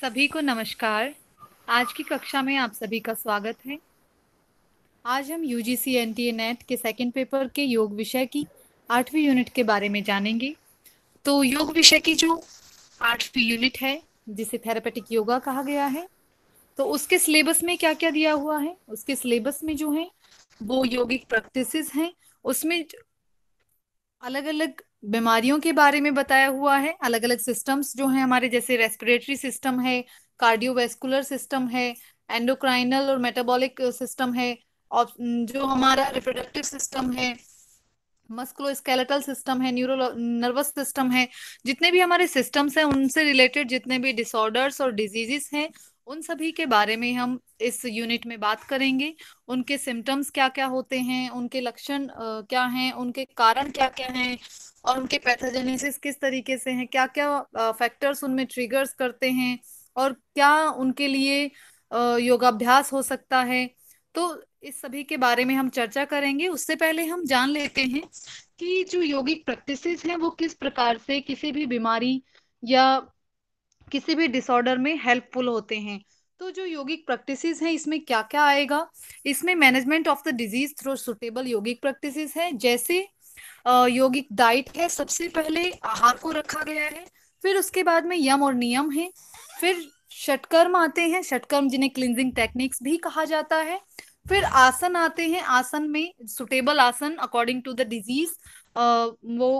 सभी को नमस्कार आज की कक्षा में आप सभी का स्वागत है आज हम U G C N T A NET के सेकेंड पेपर के योग विषय की आठवीं यूनिट के बारे में जानेंगे तो योग विषय की जो आठवीं यूनिट है जिसे थेरापेटिक योगा कहा गया है तो उसके सिलेबस में क्या क्या दिया हुआ है उसके सिलेबस में जो है वो योगिक प्रैक्टिसेस हैं उसमें अलग अलग बीमारियों के बारे में बताया हुआ है अलग अलग सिस्टम्स जो हैं हमारे जैसे रेस्पिरेटरी सिस्टम है कार्डियोवेस्कुलर सिस्टम है एंडोक्राइनल और मेटाबॉलिक सिस्टम है और mm, जो हमारा रिप्रोडक्टिव सिस्टम है मस्कुलोस्केलेटल सिस्टम है न्यूरो नर्वस सिस्टम है जितने भी हमारे सिस्टम्स हैं उनसे रिलेटेड जितने भी डिसऑर्डर्स और डिजीजेस हैं उन सभी के बारे में हम इस यूनिट में बात करेंगे उनके सिम्टम्स क्या क्या होते हैं उनके लक्षण क्या हैं उनके कारण क्या क्या हैं और उनके पैथोजेनेसिस किस तरीके से हैं क्या क्या फैक्टर्स उनमें ट्रिगर्स करते हैं और क्या उनके लिए योगाभ्यास हो सकता है तो इस सभी के बारे में हम चर्चा करेंगे उससे पहले हम जान लेते हैं कि जो योगिक प्रैक्टिसेस हैं वो किस प्रकार से किसी भी बीमारी या किसी भी डिसऑर्डर में हेल्पफुल होते हैं तो जो योगिक प्रैक्टिसेस हैं इसमें क्या क्या आएगा इसमें management of the disease through suitable yogic practices है जैसे योगिक डाइट है सबसे पहले आहार को रखा गया है फिर उसके बाद में यम और नियम है फिर षटकर्म आते हैं षटकर्म जिन्हें क्लिनजिंग टेक्निक्स भी कहा जाता है फिर आसन आते हैं आसन में सुटेबल आसन अकॉर्डिंग टू द डिजीज वो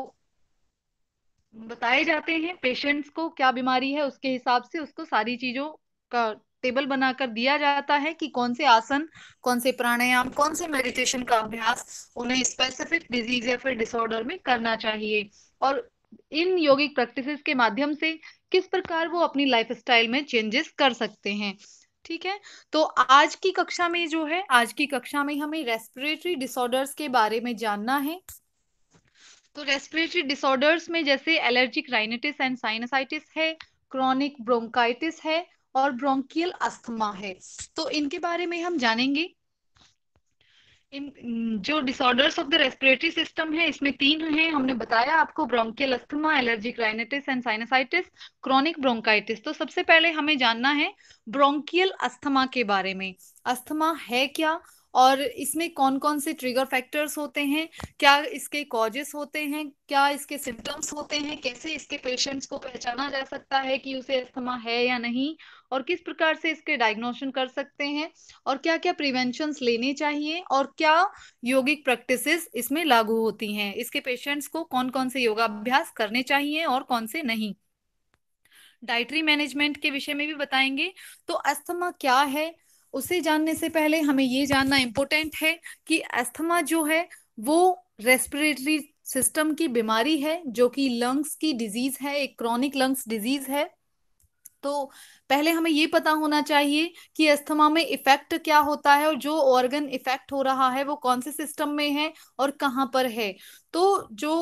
बताए जाते हैं पेशेंट्स को क्या बीमारी है उसके हिसाब से उसको सारी चीजों का टेबल बनाकर दिया जाता है कि कौन से आसन कौन से प्राणायाम कौन से मेडिटेशन का अभ्यास उन्हें स्पेसिफिक डिजीज या फिर डिसऑर्डर में करना चाहिए और इन योगिक प्रैक्टिसेस के माध्यम से किस प्रकार वो अपनी लाइफ में चेंजेस कर सकते हैं ठीक है तो आज की कक्षा में जो है आज की कक्षा में हमें रेस्पिरेटरी डिसऑर्डर्स के बारे में जानना है तो रेस्पिरेटरी डिसऑर्डर्स में जैसे एलर्जिक राइनेटिस एंड साइनसाइटिस है क्रॉनिक ब्रोंकाइटिस है और ब्रोंकियल अस्थमा है तो इनके बारे में हम जानेंगे इन जो disorders of the respiratory system है इसमें तीन हैं हमने बताया आपको bronchial asthma allergic rhinitis and sinusitis chronic bronchitis तो सबसे पहले हमें जानना है ब्रोंकियल अस्थमा के बारे में अस्थमा है क्या और इसमें कौन कौन से ट्रिगर फैक्टर्स होते हैं क्या इसके कॉजेस होते हैं क्या इसके सिम्टम्स होते हैं कैसे इसके पेशेंट्स को पहचाना जा सकता है कि उसे अस्थमा है या नहीं और किस प्रकार से इसके डायग्नोशन कर सकते हैं और क्या क्या प्रिवेंशन लेने चाहिए और क्या योगिक प्रैक्टिसेस इसमें लागू होती हैं इसके पेशेंट्स को कौन कौन से योगाभ्यास करने चाहिए और कौन से नहीं डाइटरी मैनेजमेंट के विषय में भी बताएंगे तो अस्थमा क्या है उसे जानने से पहले हमें ये जानना इम्पोर्टेंट है कि अस्थमा जो है वो रेस्पिरेटरी सिस्टम की बीमारी है जो कि लंग्स की डिजीज है एक क्रॉनिक लंग्स डिजीज है तो पहले हमें ये पता होना चाहिए कि अस्थमा में इफेक्ट क्या होता है और जो ऑर्गन इफेक्ट हो रहा है वो कौन से सिस्टम में है और कहाँ पर है तो जो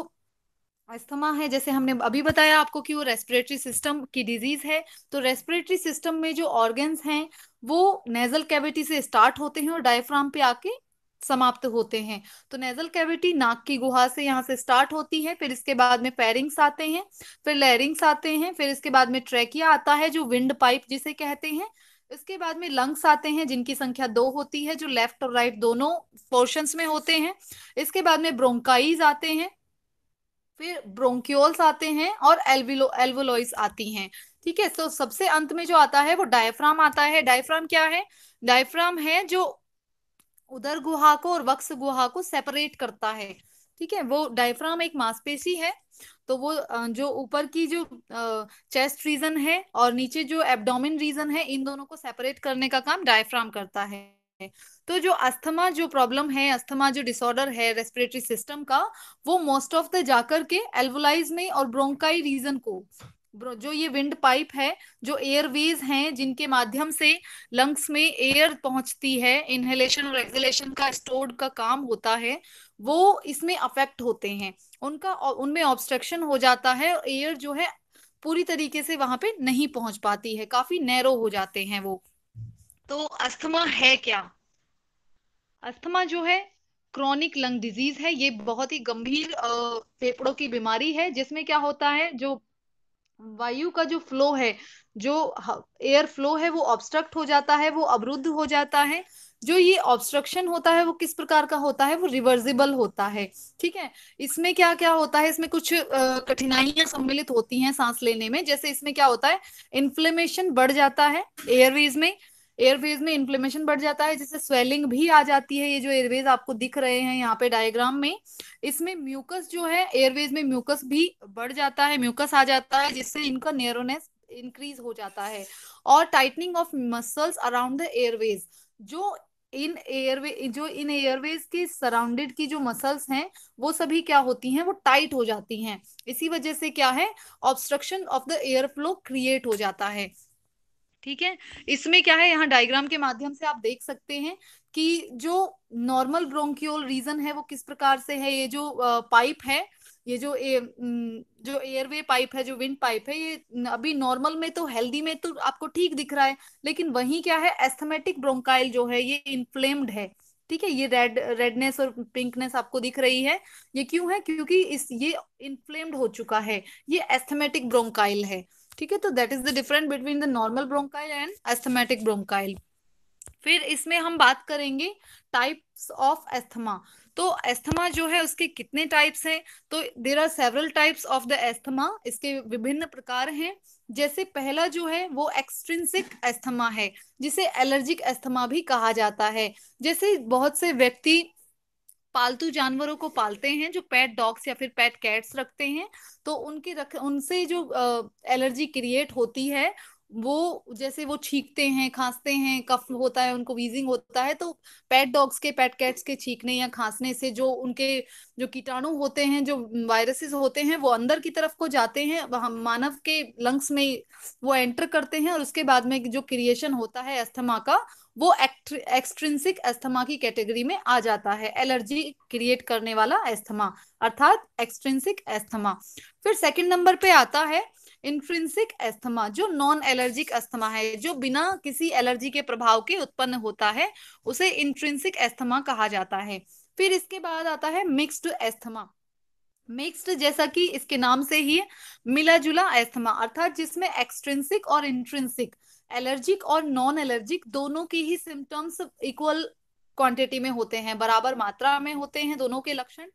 अस्थमा है जैसे हमने अभी बताया आपको कि वो रेस्पिरेटरी सिस्टम की डिजीज है तो रेस्पिरेटरी सिस्टम में जो ऑर्गन्स हैं वो नेजल कैविटी से स्टार्ट होते हैं और डायफ्राम पे आके समाप्त होते हैं तो नेजल कैविटी नाक की गुहा से यहाँ से स्टार्ट होती है फिर इसके बाद में पैरिंग्स आते हैं फिर लेरिंग्स आते हैं फिर इसके बाद में ट्रेकिया आता है जो विंड पाइप जिसे कहते हैं इसके बाद में लंग्स आते हैं जिनकी संख्या दो होती है जो लेफ्ट और राइट दोनों पोर्शन में होते हैं इसके बाद में ब्रोंकाइज आते हैं फिर ब्रोंक्योल्स आते हैं और एल्विलो एल्वोलोइस आती हैं ठीक है सो तो सबसे अंत में जो आता है वो डायफ्राम आता है डायफ्राम क्या है डायफ्राम है जो उदर गुहा को और वक्स गुहा को सेपरेट करता है ठीक है वो डायफ्राम एक मांसपेशी है तो वो जो ऊपर की जो चेस्ट रीजन है और नीचे जो एब्डोमिन रीजन है इन दोनों को सेपरेट करने का काम डायफ्राम करता है तो जो अस्थमा जो प्रॉब्लम है अस्थमा जो डिसऑर्डर है रेस्पिरेटरी सिस्टम का वो मोस्ट ऑफ द जाकर के एल्वोलाइज में और ब्रोंकाई रीजन को जो ये विंड पाइप है जो एयरवेज हैं जिनके माध्यम से लंग्स में एयर पहुंचती है इनहेलेशन और एक्सलेशन का स्टोर्ड का काम होता है वो इसमें अफेक्ट होते हैं उनका उनमें ऑब्स्ट्रक्शन हो जाता है एयर जो है पूरी तरीके से वहां पे नहीं पहुंच पाती है काफी नैरो हो जाते हैं वो तो अस्थमा है क्या अस्थमा जो है क्रॉनिक लंग डिजीज है ये बहुत ही गंभीर फेफड़ों की बीमारी है जिसमें क्या होता है जो वायु का जो फ्लो है जो एयर फ्लो है वो ऑब्स्ट्रक्ट हो जाता है वो अवरुद्ध हो जाता है जो ये ऑब्स्ट्रक्शन होता है वो किस प्रकार का होता है वो रिवर्सिबल होता है ठीक है इसमें क्या क्या होता है इसमें कुछ कठिनाइयां सम्मिलित होती हैं सांस लेने में जैसे इसमें क्या होता है इन्फ्लेमेशन बढ़ जाता है एयरवेज में एयरवेज में इन्फ्लेमेशन बढ़ जाता है जिससे स्वेलिंग भी आ जाती है ये जो एयरवेज आपको दिख रहे हैं यहाँ पे डायग्राम में इसमें म्यूकस जो है एयरवेज में म्यूकस भी बढ़ जाता है म्यूकस आ जाता है जिससे इनका नेरोनेस इंक्रीज हो जाता है और tightening of muscles around the airways जो इन एयरवे जो इन एयरवेज के सराउंडेड की जो मसल्स हैं वो सभी क्या होती हैं वो टाइट हो जाती हैं इसी वजह से क्या है obstruction of the airflow create हो जाता है ठीक है इसमें क्या है यहाँ डायग्राम के माध्यम से आप देख सकते हैं कि जो नॉर्मल ब्रोंकियोल रीजन है वो किस प्रकार से है ये जो पाइप है ये जो ए, जो एयरवे पाइप है जो विंड पाइप है ये अभी नॉर्मल में तो हेल्दी में तो आपको ठीक दिख रहा है लेकिन वही क्या है एस्थमेटिक ब्रोंकाइल जो है ये इन्फ्लेम्ड है ठीक है ये रेड रेडनेस और पिंकनेस आपको दिख रही है ये क्यों है क्योंकि इस ये इन्फ्लेम्ड हो चुका है ये एस्थमेटिक ब्रोंकाइल है ठीक है तो that is the difference between the normal bronchiole and asthmatic bronchiole फिर इसमें हम बात करेंगे टाइप्स ऑफ एस्थमा तो एस्थमा जो है उसके कितने टाइप्स हैं तो there are several types of the asthma इसके विभिन्न प्रकार हैं जैसे पहला जो है वो एक्सट्रिंसिक एस्थमा है जिसे एलर्जिक एस्थमा भी कहा जाता है जैसे बहुत से व्यक्ति पालतू जानवरों को पालते हैं जो पेट डॉग्स या फिर पेट कैट्स रखते हैं तो उनके रख उनसे जो एलर्जी क्रिएट होती है वो जैसे वो छींकते हैं खांसते हैं कफ होता है उनको वीजिंग होता है तो पेट डॉग्स के पेट कैट्स के छींकने या खांसने से जो उनके जो कीटाणु होते हैं जो वायरसेस होते हैं वो अंदर की तरफ को जाते हैं हम मानव के लंग्स में वो एंटर करते हैं और उसके बाद में जो क्रिएशन होता है अस्थमा का वो एक्सट्रिंसिक एस्थमा की कैटेगरी में आ जाता है एलर्जी क्रिएट करने वाला एस्थमा अर्थात एक्सट्रिंसिक एस्थमा फिर सेकंड नंबर पे आता है इंट्रिंसिक एस्थमा जो नॉन एलर्जिक अस्थमा है जो बिना किसी एलर्जी के प्रभाव के उत्पन्न होता है उसे इंट्रिंसिक एस्थमा कहा जाता है फिर इसके बाद आता है मिक्स्ड एस्थमा मिक्स्ड जैसा कि इसके नाम से ही मिला जुला एस्थमा अर्थात जिसमें एक्सट्रिंसिक और इंट्रिंसिक एलर्जिक और नॉन एलर्जिक दोनों के ही सिम्टम्स इक्वल क्वांटिटी में होते हैं बराबर मात्रा में होते हैं दोनों के लक्षण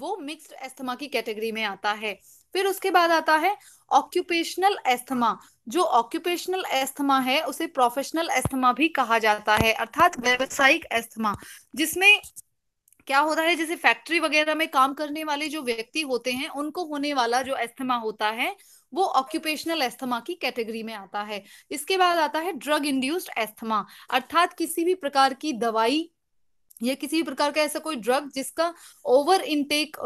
वो मिक्स्ड एस्थमा की कैटेगरी में आता है फिर उसके बाद आता है ऑक्यूपेशनल एस्थमा जो ऑक्यूपेशनल एस्थमा है उसे प्रोफेशनल एस्थमा भी कहा जाता है अर्थात व्यावसायिक एस्थमा जिसमें क्या हो रहा है जैसे फैक्ट्री वगैरह में काम करने वाले जो व्यक्ति होते हैं उनको होने वाला जो एस्थमा होता है वो ऑक्यूपेशनल एस्थमा की कैटेगरी में आता है इसके बाद आता है ड्रग इंड्यूस्ड एस्थमा अर्थात किसी भी प्रकार की दवाई या किसी भी प्रकार का ऐसा कोई ड्रग जिसका ओवर इनटेक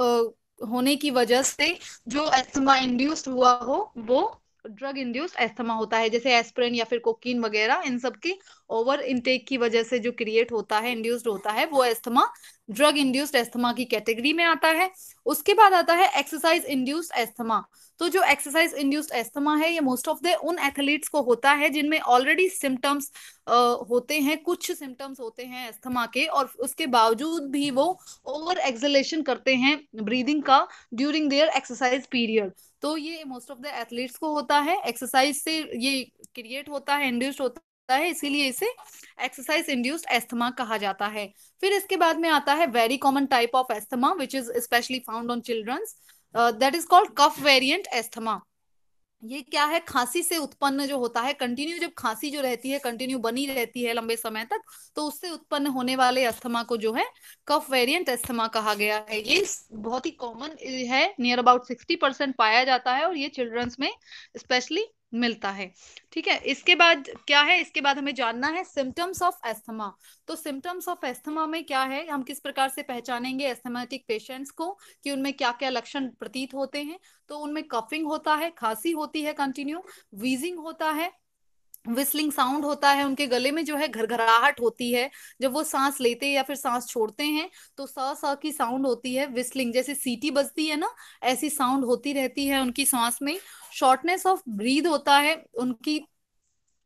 होने की वजह से जो एस्थमा इंड्यूस्ड हुआ हो वो ड्रग इंड्यूस एस्थमा होता है जैसे एस्प्रिन या फिर कोकीन वगैरह इन सब की ओवर इनटेक की वजह से जो क्रिएट होता है इंड्यूस्ड होता है वो एस्थमा ड्रग इंड्यूस्ड एस्थमा की कैटेगरी में आता है उसके बाद आता है एक्सरसाइज इंड्यूस्ड एस्थमा तो जो एक्सरसाइज इंड्यूस्ड एस्थमा है ये मोस्ट ऑफ द उन एथलीट्स को होता है जिनमें ऑलरेडी सिम्टम्स होते हैं कुछ सिम्टम्स होते हैं एस्थमा के और उसके बावजूद भी वो ओवर एक्सलेशन करते हैं ब्रीदिंग का ड्यूरिंग देयर एक्सरसाइज पीरियड तो ये मोस्ट ऑफ द एथलीट्स को होता है एक्सरसाइज से ये क्रिएट होता है इंड्यूस्ड होता होता है इसीलिए इसे एक्सरसाइज इंड्यूस्ड एस्थमा कहा जाता है फिर इसके बाद में आता है very common type of asthma which is specially found on childrens that is called cough variant asthma ये क्या है खांसी से उत्पन्न जो होता है कंटिन्यू जब खांसी जो रहती है कंटिन्यू बनी रहती है लंबे समय तक तो उससे उत्पन्न होने वाले अस्थमा को जो है कफ वेरिएंट अस्थमा कहा गया है ये बहुत ही कॉमन है नियर अबाउट सिक्सटी परसेंट पाया जाता है और ये चिल्ड्रंस में स्पेशली मिलता है ठीक है इसके बाद क्या है इसके बाद हमें जानना है सिम्टम्स ऑफ एस्थमा तो सिम्टम्स ऑफ एस्थमा में क्या है हम किस प्रकार से पहचानेंगे एस्थमेटिक पेशेंट्स को कि उनमें क्या क्या लक्षण प्रतीत होते हैं तो उनमें कफिंग होता है खांसी होती है कंटिन्यू वीजिंग होता है विस्लिंग साउंड होता है उनके गले में जो है घरघराहट होती है जब वो सांस लेते या फिर सांस छोड़ते हैं तो स स की साउंड होती है विस्लिंग जैसे सीटी बजती है ना ऐसी साउंड होती रहती है उनकी सांस में शॉर्टनेस ऑफ ब्रीद होता है उनकी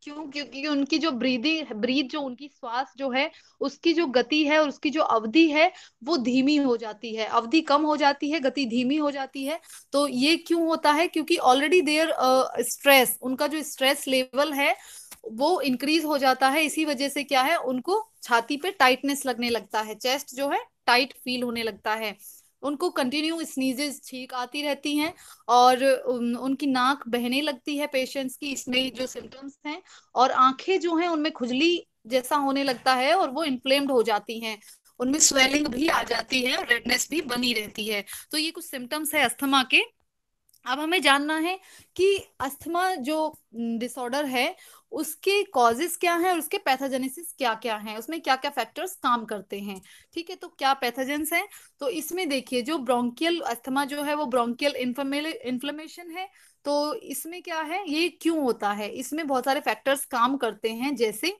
क्यों क्योंकि उनकी जो ब्रीदिंग ब्रीद जो उनकी श्वास जो है उसकी जो गति है और उसकी जो अवधि है वो धीमी हो जाती है अवधि कम हो जाती है गति धीमी हो जाती है तो ये क्यों होता है क्योंकि ऑलरेडी देयर स्ट्रेस उनका जो स्ट्रेस लेवल है वो इंक्रीज हो जाता है इसी वजह से क्या है उनको छाती पे टाइटनेस लगने लगता है चेस्ट जो है टाइट फील होने लगता है उनको कंटिन्यू स्नीजेस छींक आती रहती हैं और उनकी नाक बहने लगती है पेशेंट्स की इसमें जो सिम्टम्स हैं और आंखें जो हैं उनमें खुजली जैसा होने लगता है और वो इन्फ्लेम्ड हो जाती हैं उनमें स्वेलिंग भी आ जाती है रेडनेस भी बनी रहती है तो ये कुछ सिम्टम्स है अस्थमा के अब हमें जानना है कि अस्थमा जो डिसऑर्डर है उसके कॉजेस क्या हैं और उसके पैथोजेनेसिस क्या क्या हैं उसमें क्या क्या फैक्टर्स काम करते हैं ठीक है तो क्या पैथोजेंस हैं तो इसमें देखिए जो ब्रोंकियल अस्थमा जो है वो ब्रोंकियल इन्फ्लेमेशन है तो इसमें क्या है ये क्यों होता है इसमें बहुत सारे फैक्टर्स काम करते हैं जैसे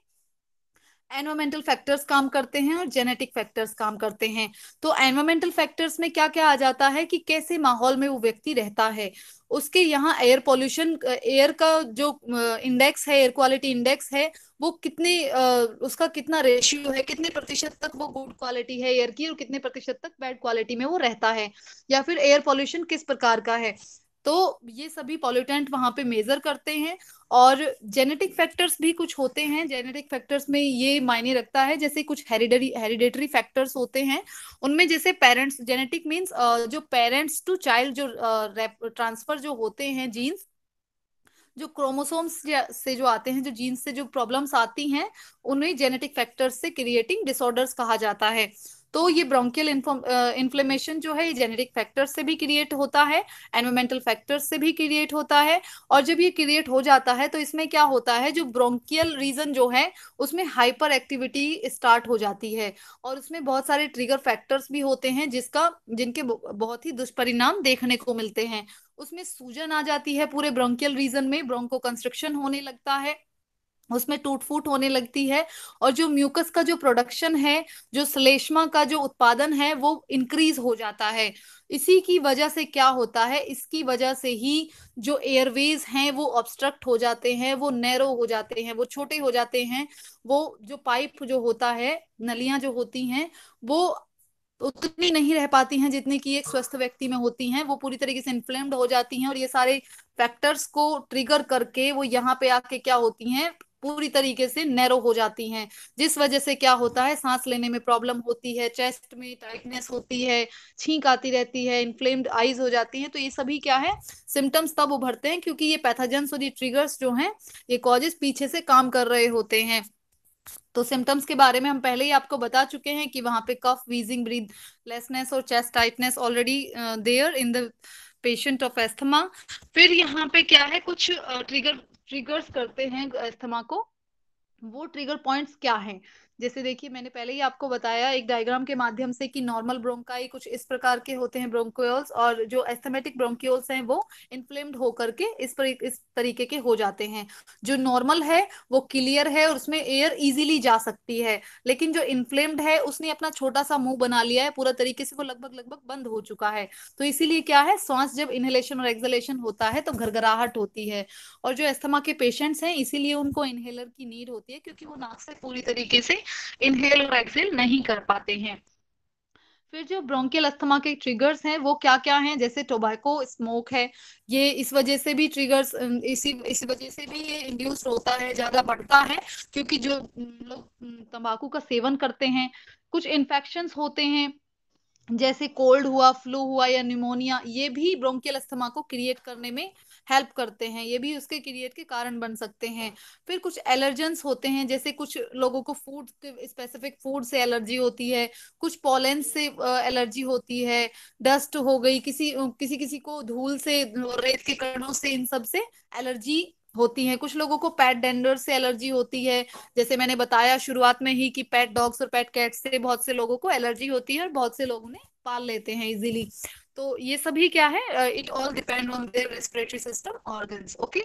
एनवायरमेंटल फैक्टर्स काम करते हैं और जेनेटिक फैक्टर्स काम करते हैं तो एनवायरमेंटल फैक्टर्स में क्या क्या आ जाता है कि कैसे माहौल में वो व्यक्ति रहता है उसके यहाँ एयर पॉल्यूशन एयर का जो इंडेक्स है एयर क्वालिटी इंडेक्स है वो कितने उसका कितना रेशियो है कितने प्रतिशत तक वो गुड क्वालिटी है एयर की और कितने प्रतिशत तक बैड क्वालिटी में वो रहता है या फिर एयर पॉल्यूशन किस प्रकार का है तो ये सभी पॉल्यूटेंट वहां पे मेजर करते हैं और जेनेटिक फैक्टर्स भी कुछ होते हैं जेनेटिक फैक्टर्स में ये मायने रखता है जैसे कुछ हेरिडरी हेरिडेटरी फैक्टर्स होते हैं उनमें जैसे पेरेंट्स जेनेटिक मीन्स जो पेरेंट्स टू चाइल्ड जो ट्रांसफर जो होते हैं जीन्स जो क्रोमोसोम्स से जो आते हैं जो जीन्स से जो प्रॉब्लम्स आती हैं उन्हें जेनेटिक फैक्टर्स से क्रिएटिंग डिसऑर्डर्स कहा जाता है तो ये ब्रोंकियल इन्फ्लेमेशन जो है ये जेनेटिक फैक्टर से भी क्रिएट होता है एनवायरमेंटल फैक्टर्स से भी क्रिएट होता है और जब ये क्रिएट हो जाता है तो इसमें क्या होता है जो ब्रोंकियल रीजन जो है उसमें हाइपर एक्टिविटी स्टार्ट हो जाती है और उसमें बहुत सारे ट्रिगर फैक्टर्स भी होते हैं जिसका जिनके बहुत ही दुष्परिणाम देखने को मिलते हैं उसमें सूजन आ जाती है पूरे ब्रोंकियल रीजन में ब्रोंको कंस्ट्रक्शन होने लगता है उसमें टूट फूट होने लगती है और जो म्यूकस का जो प्रोडक्शन है जो श्लेष्मा का जो उत्पादन है वो इंक्रीज हो जाता है इसी की वजह से क्या होता है इसकी वजह से ही जो एयरवेज हैं वो ऑब्स्ट्रक्ट हो जाते हैं वो नैरो हो जाते हैं वो छोटे हो जाते हैं वो जो पाइप जो होता है नलियां जो होती हैं वो उतनी नहीं रह पाती हैं जितनी की एक स्वस्थ व्यक्ति में होती हैं वो पूरी तरीके से इन्फ्लेम्ड हो जाती हैं और ये सारे फैक्टर्स को ट्रिगर करके वो यहाँ पे आके क्या होती हैं पूरी तरीके से नैरो हो जाती हैं जिस वजह से क्या होता है सांस लेने में प्रॉब्लम होती है चेस्ट में टाइटनेस होती है छींक आती रहती है इन्फ्लेम्ड आईज हो जाती हैं तो ये सभी क्या है सिम्टम्स तब उभरते हैं क्योंकि ये पैथोजेंस और ये ट्रिगर्स जो हैं ये कॉजेस पीछे से काम कर रहे होते हैं तो सिम्टम्स के बारे में हम पहले ही आपको बता चुके हैं कि वहां पे कफ वीजिंग ब्रीद लेसनेस और chest tightness already there in the patient of asthma फिर यहाँ पे क्या है कुछ ट्रिगर uh, ट्रिगर्स करते हैं अस्थमा को वो ट्रिगर पॉइंट्स क्या हैं जैसे देखिए मैंने पहले ही आपको बताया एक डायग्राम के माध्यम से कि नॉर्मल ब्रोंकाई कुछ इस प्रकार के होते हैं ब्रोंकोल्स और जो एस्थेमेटिक ब्रोंक्योल्स हैं वो इन्फ्लेम्ड होकर के इस पर, इस तरीके के हो जाते हैं जो नॉर्मल है वो क्लियर है और उसमें एयर इजीली जा सकती है लेकिन जो इन्फ्लेम्ड है उसने अपना छोटा सा मुंह बना लिया है पूरा तरीके से वो लगभग लगभग बंद हो चुका है तो इसीलिए क्या है सांस जब इन्हेलेशन और एक्सलेशन होता है तो घरघराहट होती है और जो एस्थमा के पेशेंट्स हैं इसीलिए उनको इनहेलर की नीड होती है क्योंकि वो नाक से पूरी तरीके से इनहेल और एक्सेल नहीं कर पाते हैं फिर जो ब्रोंकियल अस्थमा के ट्रिगर्स हैं वो क्या क्या हैं जैसे टोबैको स्मोक है ये इस वजह से भी ट्रिगर्स इसी इस वजह से भी ये इंड्यूस होता है ज्यादा बढ़ता है क्योंकि जो लोग तंबाकू का सेवन करते हैं कुछ इन्फेक्शन होते हैं जैसे कोल्ड हुआ फ्लू हुआ या निमोनिया ये भी ब्रोंकियल अस्थमा को क्रिएट करने में हेल्प करते हैं ये भी उसके क्रिएट के कारण बन सकते हैं फिर कुछ एलर्जेंस होते हैं जैसे कुछ लोगों को फूड स्पेसिफिक फूड से एलर्जी होती है कुछ पॉलेंस से एलर्जी होती है डस्ट हो गई किसी किसी किसी को धूल से रेत के कणों से इन सब से एलर्जी होती है कुछ लोगों को पैट डेंडर से एलर्जी होती है जैसे मैंने बताया शुरुआत में ही कि पैट डॉग्स और पैट कैट से बहुत से लोगों को एलर्जी होती है और बहुत से लोगों ने पाल लेते हैं इजीली तो ये सभी क्या है it all depend on their respiratory system organs okay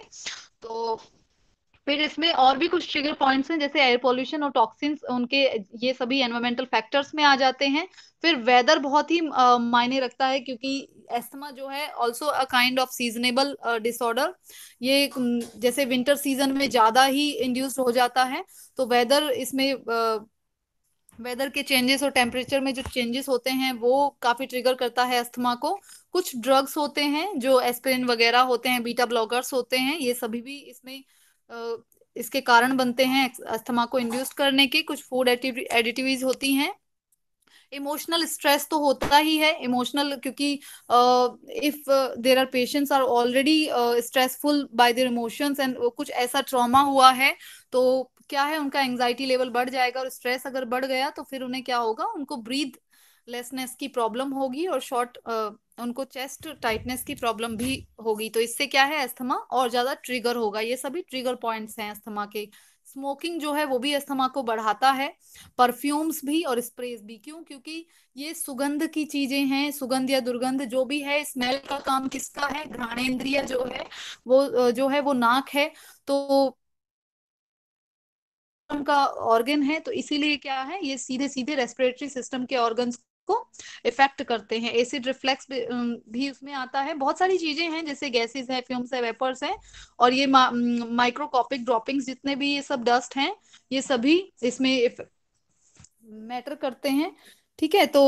तो फिर इसमें और भी कुछ ट्रिगर पॉइंट्स हैं जैसे एयर पोल्यूशन और टॉक्सिन्स उनके ये सभी एनवायरमेंटल फैक्टर्स में आ जाते हैं फिर वेदर बहुत ही मायने रखता है क्योंकि एस्थमा जो है also a kind of seasonable disorder ये जैसे विंटर सीजन में ज्यादा ही इंड्यूस्ड हो जाता है तो वेदर इसमें uh, वेदर के चेंजेस और टेम्परेचर में जो चेंजेस होते हैं वो काफी ट्रिगर करता है अस्थमा को कुछ ड्रग्स होते हैं जो एस्पिरिन वगैरह होते हैं बीटा ब्लॉगर्स होते हैं ये सभी भी इसमें इसके कारण बनते हैं अस्थमा को इंड्यूस करने के कुछ फूड एडिटिविज होती हैं इमोशनल स्ट्रेस तो होता ही है इमोशनल क्योंकि if there are patients are already stressful by their emotions and कुछ ऐसा ट्रॉमा हुआ है तो क्या है उनका एंजाइटी लेवल बढ़ जाएगा और स्ट्रेस अगर बढ़ गया तो फिर उन्हें क्या होगा उनको ब्रीथ लेसनेस की प्रॉब्लम होगी और शॉर्ट उनको चेस्ट टाइटनेस की प्रॉब्लम भी होगी तो इससे क्या है अस्थमा और ज्यादा ट्रिगर होगा ये सभी ट्रिगर पॉइंट्स हैं अस्थमा के स्मोकिंग जो है वो भी अस्थमा को बढ़ाता है परफ्यूम्स भी और स्प्रेस भी क्यों क्योंकि ये सुगंध की चीजें हैं सुगंध या दुर्गंध जो भी है स्मेल का काम किसका है घ्राणेन्द्रिय जो है वो जो है वो नाक है तो का ऑर्गन है तो इसीलिए क्या है ये सीधे सीधे रेस्पिरेटरी सिस्टम के ऑर्गन को इफेक्ट करते हैं एसिड रिफ्लेक्स भी, उसमें आता है बहुत सारी चीजें हैं जैसे गैसेस है फ्यूम्स है वेपर्स है और ये माइक्रोकॉपिक ड्रॉपिंग्स जितने भी ये सब डस्ट हैं ये सभी इसमें मैटर करते हैं ठीक है तो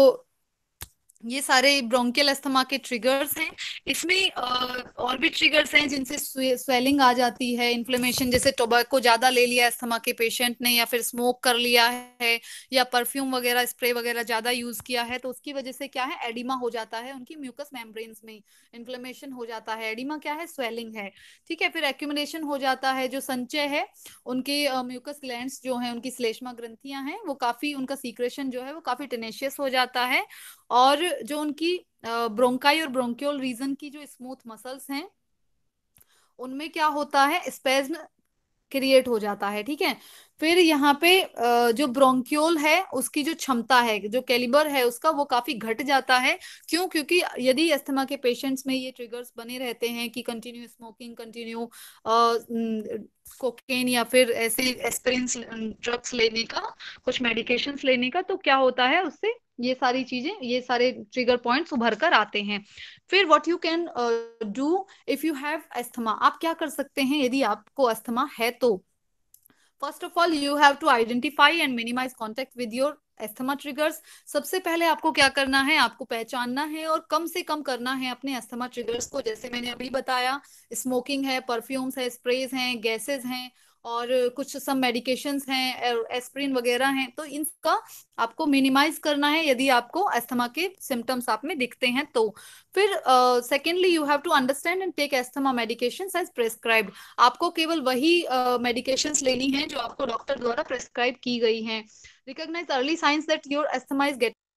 ये सारे ब्रोंकियल अस्थमा के ट्रिगर्स हैं इसमें और भी ट्रिगर्स हैं जिनसे स्वेलिंग आ जाती है इन्फ्लेमेशन जैसे टोबैको ज्यादा ले लिया अस्थमा के पेशेंट ने या फिर स्मोक कर लिया है या परफ्यूम वगैरह स्प्रे वगैरह ज्यादा यूज किया है तो उसकी वजह से क्या है एडिमा हो जाता है उनकी म्यूकस मेम्ब्रेन में इन्फ्लेमेशन हो जाता है एडिमा क्या है स्वेलिंग है ठीक है फिर एक्यूमिलेशन हो जाता है जो संचय है उनके म्यूकस ग्लैंड जो है उनकी श्लेष्मा ग्रंथियां हैं वो काफी उनका सीक्रेशन जो है वो काफी टेनेशियस हो जाता है और जो उनकी ब्रोंकाई और ब्रोंक्योल रीजन की जो स्मूथ मसल्स हैं उनमें क्या होता है स्पेज्म क्रिएट हो जाता है ठीक है फिर यहाँ पे जो ब्रोंक्योल है उसकी जो क्षमता है जो कैलिबर है उसका वो काफी घट जाता है क्यों क्योंकि यदि अस्थमा के पेशेंट्स में ये ट्रिगर्स बने रहते हैं कि कंटिन्यू स्मोकिंग कंटिन्यू कोकेन या फिर ऐसे एक्सपीरियंस ड्रग्स लेने का कुछ मेडिकेशंस लेने का तो क्या होता है उससे ये सारी चीजें ये सारे ट्रिगर पॉइंट्स उभर कर आते हैं फिर what you can do if you have asthma आप क्या कर सकते हैं यदि आपको अस्थमा है तो first of all you have to identify and minimize contact with your asthma triggers सबसे पहले आपको क्या करना है आपको पहचानना है और कम से कम करना है अपने अस्थमा ट्रिगर्स को जैसे मैंने अभी बताया स्मोकिंग है परफ्यूम्स है स्प्रेज हैं गैसेस हैं और कुछ सम मेडिकेशन हैं एस्प्रिन वगैरह हैं तो इनका आपको मिनिमाइज करना है यदि आपको एस्थमा के सिम्टम्स आप में दिखते हैं तो फिर secondly you have to understand and take asthma medication as prescribe आपको केवल वही मेडिकेशन uh, लेनी है जो आपको डॉक्टर द्वारा प्रेस्क्राइब की गई है recognize early signs that your asthma is gate